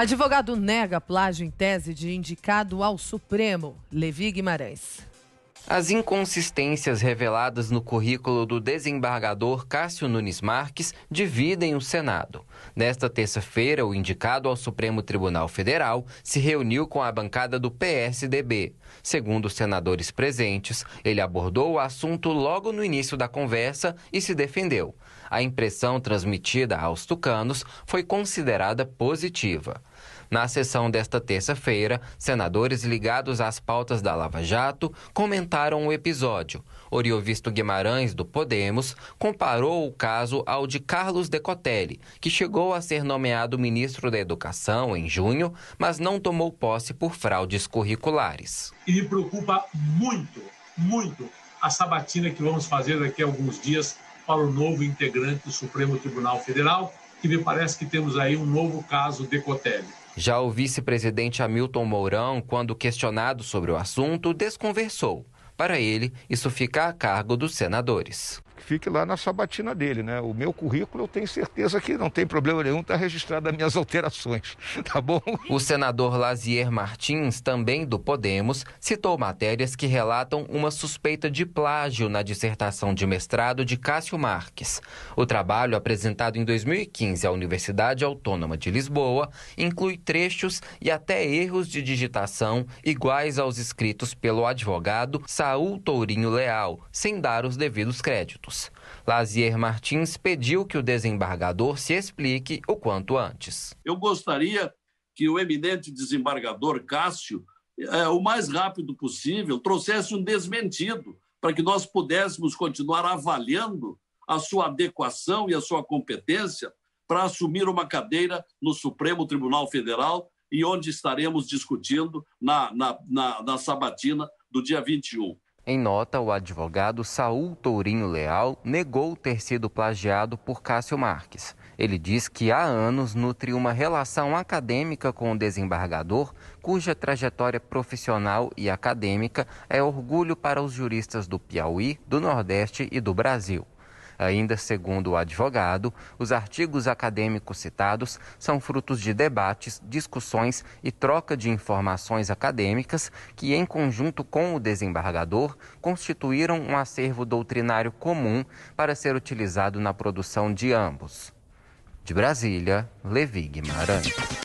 Advogado nega plágio em tese de indicado ao Supremo, Levi Guimarães. As inconsistências reveladas no currículo do desembargador Cássio Nunes Marques dividem o Senado. Nesta terça-feira, o indicado ao Supremo Tribunal Federal se reuniu com a bancada do PSDB. Segundo os senadores presentes, ele abordou o assunto logo no início da conversa e se defendeu. A impressão transmitida aos tucanos foi considerada positiva. Na sessão desta terça-feira, senadores ligados às pautas da Lava Jato comentaram o episódio. Oriovisto Guimarães, do Podemos, comparou o caso ao de Carlos Decotelli, que chegou a ser nomeado ministro da Educação em junho, mas não tomou posse por fraudes curriculares. E me preocupa muito, muito a sabatina que vamos fazer daqui a alguns dias para o novo integrante do Supremo Tribunal Federal, que me parece que temos aí um novo caso Decotelli. Já o vice-presidente Hamilton Mourão, quando questionado sobre o assunto, desconversou. Para ele, isso fica a cargo dos senadores que fique lá na sabatina dele, né? O meu currículo eu tenho certeza que não tem problema nenhum, está registrado as minhas alterações, tá bom? O senador Lazier Martins, também do Podemos, citou matérias que relatam uma suspeita de plágio na dissertação de mestrado de Cássio Marques. O trabalho, apresentado em 2015 à Universidade Autônoma de Lisboa, inclui trechos e até erros de digitação iguais aos escritos pelo advogado Saul Tourinho Leal, sem dar os devidos créditos. Lazier Martins pediu que o desembargador se explique o quanto antes. Eu gostaria que o eminente desembargador Cássio, é, o mais rápido possível, trouxesse um desmentido para que nós pudéssemos continuar avaliando a sua adequação e a sua competência para assumir uma cadeira no Supremo Tribunal Federal e onde estaremos discutindo na, na, na, na sabatina do dia 21. Em nota, o advogado Saul Tourinho Leal negou ter sido plagiado por Cássio Marques. Ele diz que há anos nutre uma relação acadêmica com o desembargador, cuja trajetória profissional e acadêmica é orgulho para os juristas do Piauí, do Nordeste e do Brasil. Ainda segundo o advogado, os artigos acadêmicos citados são frutos de debates, discussões e troca de informações acadêmicas que, em conjunto com o desembargador, constituíram um acervo doutrinário comum para ser utilizado na produção de ambos. De Brasília, Levi Guimarães.